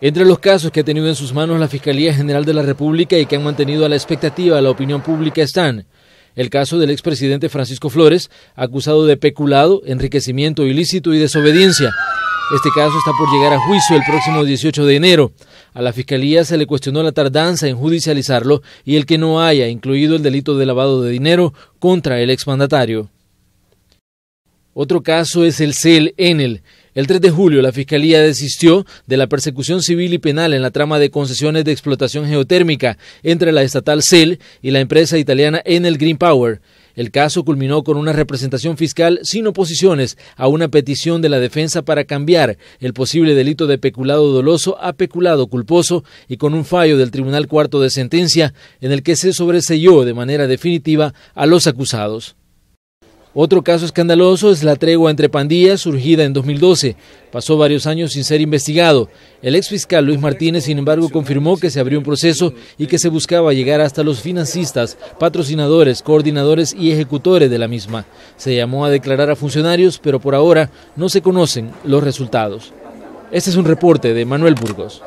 Entre los casos que ha tenido en sus manos la Fiscalía General de la República y que han mantenido a la expectativa a la opinión pública están el caso del expresidente Francisco Flores, acusado de peculado, enriquecimiento ilícito y desobediencia. Este caso está por llegar a juicio el próximo 18 de enero. A la Fiscalía se le cuestionó la tardanza en judicializarlo y el que no haya incluido el delito de lavado de dinero contra el exmandatario. Otro caso es el CEL-ENEL. El 3 de julio, la Fiscalía desistió de la persecución civil y penal en la trama de concesiones de explotación geotérmica entre la estatal CEL y la empresa italiana Enel Green Power. El caso culminó con una representación fiscal sin oposiciones a una petición de la defensa para cambiar el posible delito de peculado doloso a peculado culposo y con un fallo del Tribunal Cuarto de Sentencia en el que se sobreselló de manera definitiva a los acusados. Otro caso escandaloso es la tregua entre pandillas surgida en 2012. Pasó varios años sin ser investigado. El exfiscal Luis Martínez, sin embargo, confirmó que se abrió un proceso y que se buscaba llegar hasta los financistas, patrocinadores, coordinadores y ejecutores de la misma. Se llamó a declarar a funcionarios, pero por ahora no se conocen los resultados. Este es un reporte de Manuel Burgos.